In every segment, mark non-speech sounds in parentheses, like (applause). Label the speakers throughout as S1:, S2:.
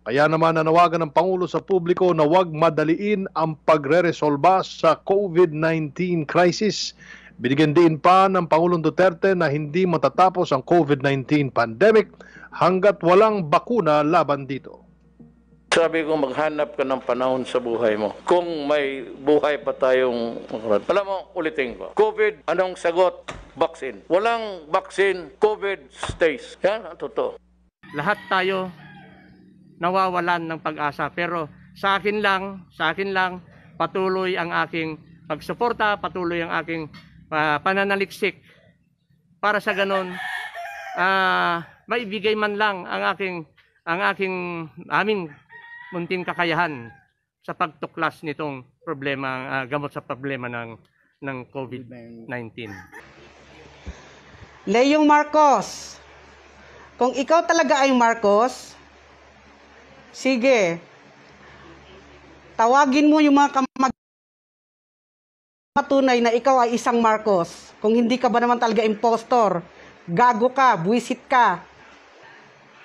S1: Kaya naman nanawagan ng Pangulo sa publiko na huwag madaliin ang pagre-resolba sa COVID-19 crisis. Binigyan din pa ng Pangulong Duterte na hindi matatapos ang COVID-19 pandemic hanggat walang bakuna laban dito. Sabi ko, maghanap ka ng panahon sa buhay mo. Kung may buhay pa tayong... Alam mo, ulitin ko. COVID, anong sagot? Vaccine. Walang vaccine, COVID stays. Yan ang totoo. Lahat tayo nawawalan ng pag-asa. Pero sa akin lang, sa akin lang, patuloy ang aking pagsuporta, patuloy ang aking uh, pananaliksik para sa ganun, uh, maibigay man lang ang aking ang aking aming muntin kakayahan sa pagtuklas nitong problema uh, gamot sa problema ng ng COVID-19.
S2: Leyong Marcos, kung ikaw talaga ay Marcos, Sige. Tawagin mo yung mga kamag patunay na ikaw ay isang Marcos. Kung hindi ka ba naman talaga impostor, gago ka, buwisit ka,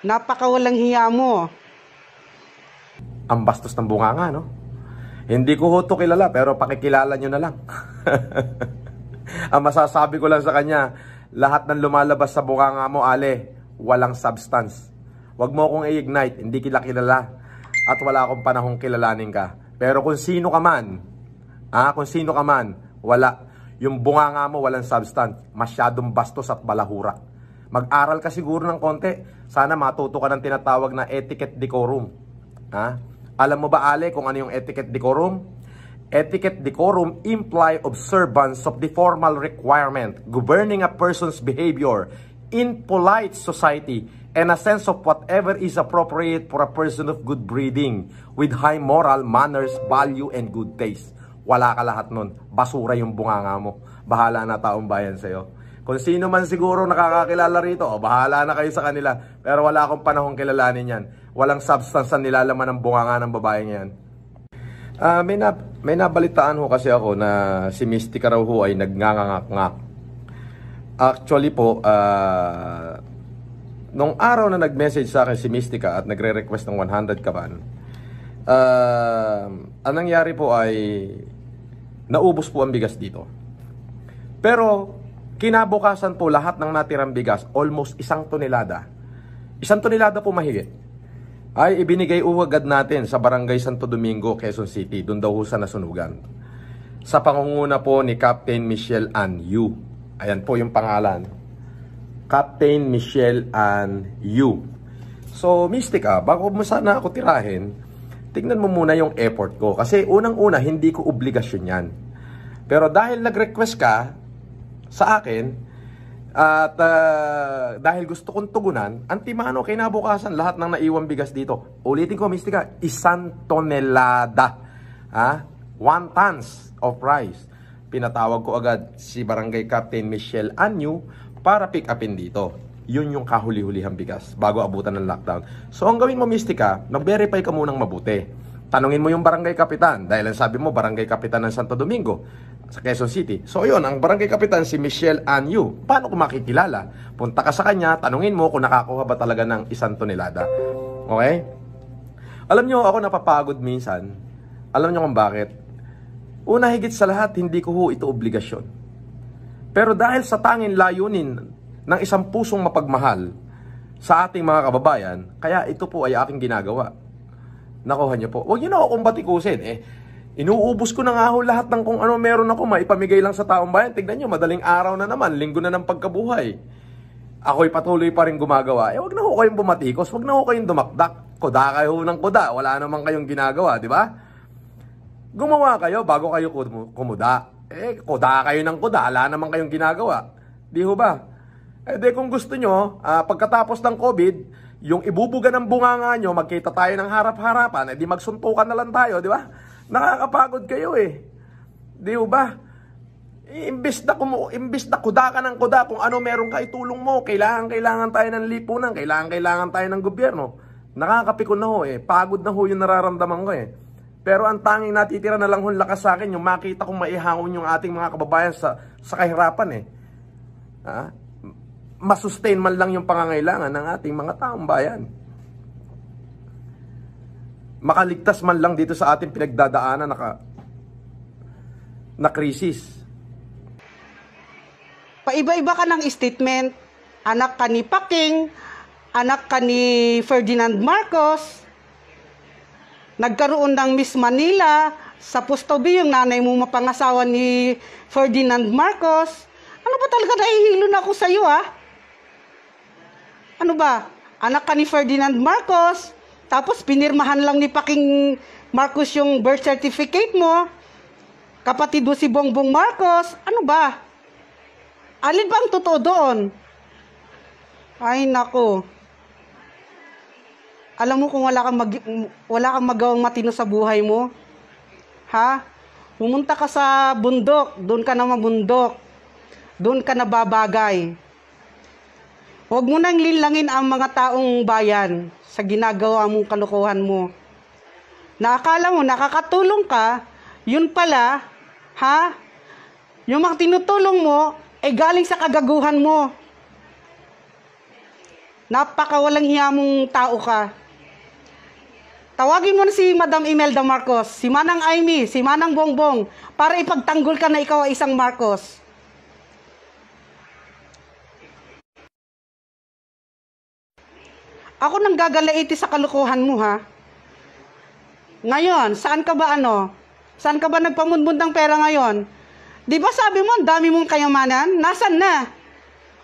S2: napakawalang hiya mo.
S1: Ang bastos ng bunga nga, no? Hindi ko ho kilala, pero pakikilala nyo na lang. (laughs) ang masasabi ko lang sa kanya, lahat ng lumalabas sa bunga nga mo, Ale, walang substance. Huwag mo akong i-ignite, hindi kita kilala. At wala akong panahong kilalanin ka. Pero kung sino ka man, ah, kung sino ka man, wala. Yung bunganga mo, walang substance. Masyadong bastos at balahura. Mag-aral ka siguro ng konti. Sana matuto ka ng tinatawag na etiquette decorum. Ha? Alam mo ba, Ale, kung ano yung etiquette decorum? Etiquette decorum imply observance of the formal requirement governing a person's behavior in polite society and a sense of whatever is appropriate for a person of good breeding with high moral, manners, value, and good taste. Wala ka lahat nun. Basura yung bunganga mo. Bahala na taong bayan sa'yo. Kung sino man siguro nakakakilala rito, oh, bahala na kayo sa kanila. Pero wala akong panahong kilalanin yan. Walang substance na nilalaman ng bunganga ng babae yan. Uh, ah, may, na, may nabalitaan ho kasi ako na si Mystica raw ho ay nagngangangakangakan Actually po, uh, nung araw na nag-message sa akin si Mystica at nagre-request ng 100 kaban, uh, ang nangyari po ay naubos po ang bigas dito. Pero kinabukasan po lahat ng natirang bigas, almost isang tonelada. Isang tonelada po mahigit. Ay ibinigay uwagad natin sa Barangay Santo Domingo, Quezon City. Doon daw ho sa nasunugan. Sa pangunguna po ni Captain Michelle Ann Yu. Ayan po yung pangalan. Captain Michelle and Yu. So, Mystic ah, bago mo sana ako tirahin, tignan mo muna yung effort ko. Kasi unang-una, hindi ko obligasyon yan. Pero dahil nag-request ka sa akin, at uh, dahil gusto kong tugunan, antimano, kinabukasan lahat ng naiwan bigas dito. Ulitin ko, Mistika, ah, isang tonelada. Ah, One tons of rice pinatawag ko agad si Barangay Captain Michelle Anyu para pick upin dito. Yun yung kahuli-hulihang bigas bago abutan ng lockdown. So ang gawin mo, Mistika, mag-verify ka munang mabuti. Tanungin mo yung barangay kapitan dahil ang sabi mo barangay kapitan ng Santo Domingo sa Quezon City. So yun, ang barangay kapitan si Michelle Anyu. Paano ko makikilala? Punta ka sa kanya, tanungin mo kung nakakuha ba talaga ng isang tonelada. Okay? Alam nyo, ako napapagod minsan. Alam nyo kung bakit? Una higit sa lahat, hindi ko ho ito obligasyon. Pero dahil sa tanging layunin ng isang pusong mapagmahal sa ating mga kababayan, kaya ito po ay aking ginagawa. Nakuha niyo po. Huwag niyo na akong batikusin. Eh, Inuubos ko na nga ho lahat ng kung ano meron ako, maipamigay lang sa taong bayan. Tignan nyo, madaling araw na naman, linggo na ng pagkabuhay. Ako'y patuloy pa rin gumagawa. Eh, wag na ho kayong bumatikos, wag na ho kayong dumakdak. Kuda kayo ng kuda, wala namang kayong ginagawa, di ba? Gumawa kayo bago kayo kumuda. Eh, kuda kayo ng kuda. Wala naman kayong ginagawa. Di ho ba? Eh, di kung gusto nyo, uh, pagkatapos ng COVID, yung ibubuga ng bunganga nyo, magkita tayo ng harap-harapan, eh di magsuntukan na lang tayo, di ba? Nakakapagod kayo eh. Di ho ba? Imbis na, kumu, imbis na kuda ka ng kuda kung ano meron ka itulong mo, kailangan kailangan tayo ng lipunan, kailangan kailangan tayo ng gobyerno. Nakakapikon na ho eh, pagod na ho yung nararamdaman ko eh. Pero ang tanging natitira na lang hon lakas sa akin, yung makita kong maihahon yung ating mga kababayan sa, sa kahirapan eh. Ha? Masustain man lang yung pangangailangan ng ating mga taong bayan. Makaligtas man lang dito sa ating pinagdadaanan na, na krisis.
S2: Paiba-iba ka ng statement. Anak ka ni Paking, anak ka ni Ferdinand Marcos, nagkaroon ng Miss Manila sa Pustobi, yung nanay mo mapangasawa ni Ferdinand Marcos. Ano ba talaga nahihilo na ako sa iyo, ha? Ah? Ano ba? Anak ka ni Ferdinand Marcos, tapos pinirmahan lang ni Paking Marcos yung birth certificate mo. Kapatid mo si Bongbong Marcos. Ano ba? Alin ba ang totoo doon? Ay, nako. Alam mo kung wala kang, mag, wala kang magawang matino sa buhay mo? Ha? Pumunta ka sa bundok, doon ka na mabundok. Doon ka na babagay. Huwag mo nang linlangin ang mga taong bayan sa ginagawa mong kalukuhan mo. Naakala mo, nakakatulong ka, yun pala, ha? Yung mga tinutulong mo, ay eh, galing sa kagaguhan mo. Napaka walang hiya mong tao ka. Tawagin mo na si Madam Imelda Marcos, si Manang Aimee, si Manang Bongbong, para ipagtanggol ka na ikaw ay isang Marcos. Ako nang gagalaiti sa kalukuhan mo ha. Ngayon, saan ka ba ano? Saan ka ba nagpamunbund ng pera ngayon? Di ba sabi mo, dami mong kayamanan? Nasaan na?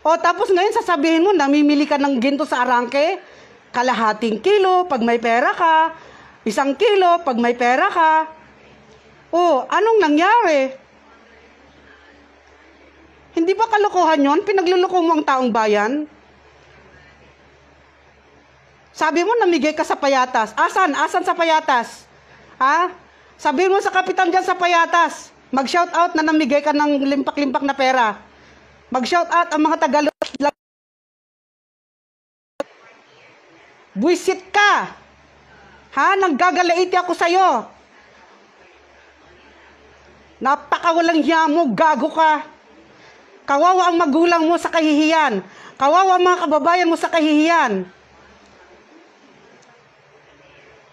S2: O tapos ngayon sasabihin mo, namimili ka ng ginto sa arangke? kalahating kilo pag may pera ka, isang kilo pag may pera ka. Oh, anong nangyari? Hindi ba kalokohan yon? Pinagluloko mo ang taong bayan? Sabi mo, namigay ka sa payatas. Asan? Asan sa payatas? Ha? Sabi mo sa kapitan dyan sa payatas, mag-shout out na namigay ka ng limpak-limpak na pera. Mag-shout out ang mga Tagalog. Buisit ka. Ha? Nanggagalaiti ako sa'yo. Napakawalang hiya mo, gago ka. Kawawa ang magulang mo sa kahihiyan. Kawawa ang mga kababayan mo sa kahihiyan.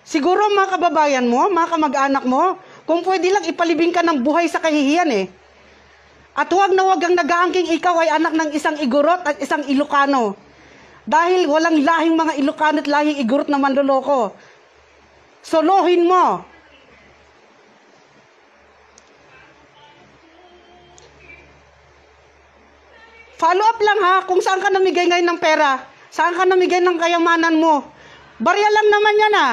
S2: Siguro mga kababayan mo, mga kamag-anak mo, kung pwede lang ipalibing ka ng buhay sa kahihiyan eh. At huwag na huwag ang nagaangking ikaw ay anak ng isang igorot at isang ilokano. Dahil walang lahing mga Ilocano at lahing igurot na manloloko. Solohin mo. Follow up lang ha, kung saan ka namigay ngayon ng pera, saan ka namigay ng kayamanan mo. Barya lang naman yan ha.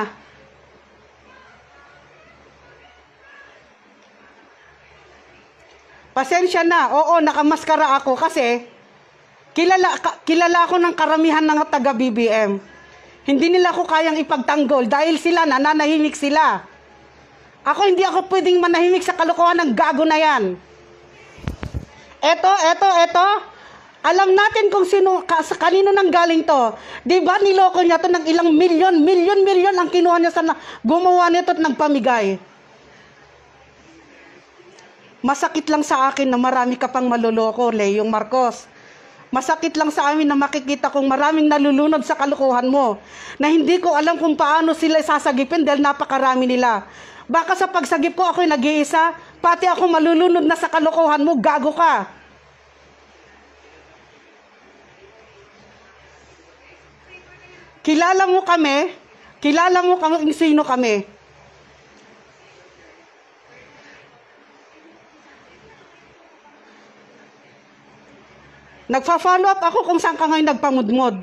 S2: Pasensya na, oo, nakamaskara ako kasi Kilala, ka, kilala ako ng karamihan ng taga BBM. Hindi nila ako kayang ipagtanggol dahil sila nananahimik sila. Ako hindi ako pwedeng manahimik sa kalokohan ng gago na yan. Eto, eto, eto. Alam natin kung sino, ka, sa kanino nang galing to. Di ba niloko niya to ng ilang milyon, milyon, milyon ang kinuha niya sa gumawa nito at nagpamigay. Masakit lang sa akin na marami ka pang maloloko, Leyong Marcos. Masakit lang sa amin na makikita kong maraming nalulunod sa kalukuhan mo na hindi ko alam kung paano sila sasagipin dahil napakarami nila. Baka sa pagsagip ko ako'y nag-iisa, pati ako malulunod na sa kalukuhan mo, gago ka. Kilala mo kami, kilala mo kung sino kami. Nagfa-follow up ako kung saan ka ngayon nagpamudmod.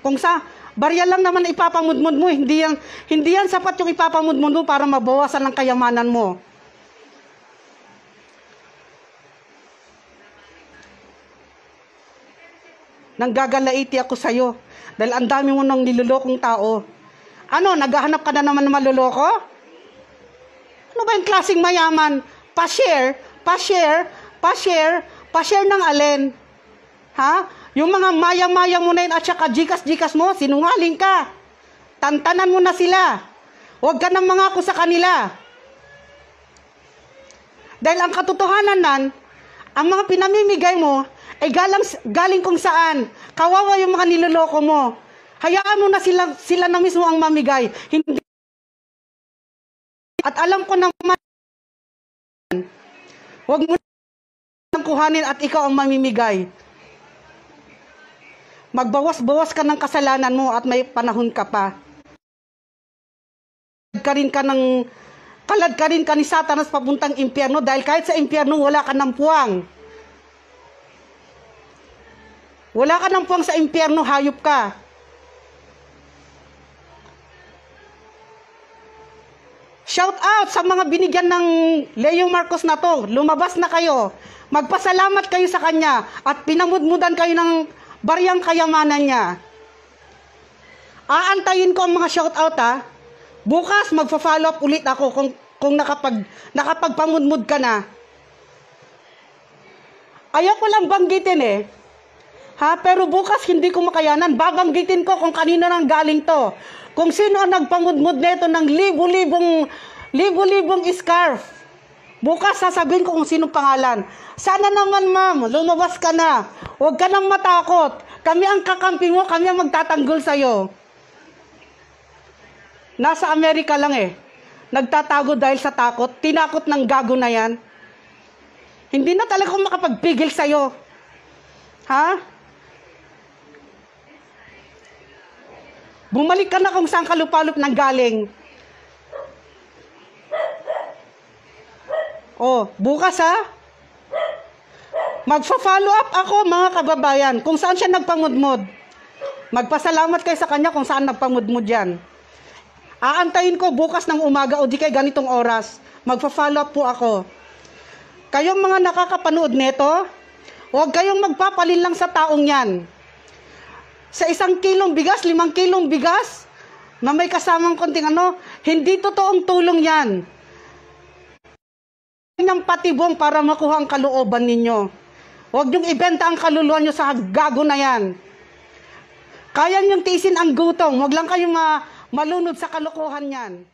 S2: Kung sa barya lang naman ipapamudmod mo, eh. hindi yan, hindi yan sapat yung ipapamudmod mo para mabawasan ang kayamanan mo. Nang Nanggagalaiti ako sa'yo dahil ang dami mo nang nilulokong tao. Ano, naghahanap ka na naman ng maluloko? Ano ba yung klaseng mayaman? Pa-share, pa-share, pa-share, pa-share ng alin? Ha? Yung mga maya-maya mo na yun at saka jikas-jikas mo, sinungaling ka. Tantanan mo na sila. Huwag ka nang mga ako sa kanila. Dahil ang katotohanan nan, ang mga pinamimigay mo ay galang, galing kung saan. Kawawa yung mga niloloko mo. Hayaan mo na sila, sila na mismo ang mamigay. Hindi. At alam ko naman, huwag mo nang kuhanin at ikaw ang mamimigay. Magbawas-bawas ka ng kasalanan mo at may panahon ka pa. Ka rin ka ng, kalad ka rin ka ni Satanas papuntang impyerno dahil kahit sa impyerno wala ka ng puwang. Wala ka ng puwang sa impyerno, hayop ka. Shout out sa mga binigyan ng Leo Marcos na to. Lumabas na kayo. Magpasalamat kayo sa kanya at pinamudmudan kayo ng bariyang kayamanan niya. Aantayin ko ang mga shoutout ha. Bukas magfa-follow up ulit ako kung kung nakapag nakapagpangudmud ka na. Ayaw ko lang banggitin eh. Ha? Pero bukas hindi ko makayanan. Babanggitin ko kung kanino nang galing to. Kung sino ang nagpangudmud nito ng libo-libong libo-libong scarf. Bukas sasabihin ko kung sino pangalan. Sana naman ma'am, lumabas ka na. Huwag ka nang matakot. Kami ang kakampi mo, kami ang magtatanggol sa'yo. Nasa Amerika lang eh. Nagtatago dahil sa takot. Tinakot ng gago na yan. Hindi na talaga makapagpigil sa'yo. Ha? Bumalik ka na kung saan kalupalop lupalop ng galing. Oh, bukas ha? Magfa-follow up ako mga kababayan kung saan siya nagpangudmod. Magpasalamat kayo sa kanya kung saan nagpangudmod yan. Aantayin ko bukas ng umaga o di kay ganitong oras. Magfa-follow up po ako. Kayong mga nakakapanood nito, huwag kayong magpapalin lang sa taong yan. Sa isang kilong bigas, limang kilong bigas, na may kasamang konting ano, hindi totoong tulong yan ng patibong para makuha ang kalooban ninyo. Huwag niyong ibenta ang kaluluwa niyo sa gago na yan. Kaya niyong tiisin ang gutom. Huwag lang kayong ma- ah, malunod sa kalokohan niyan.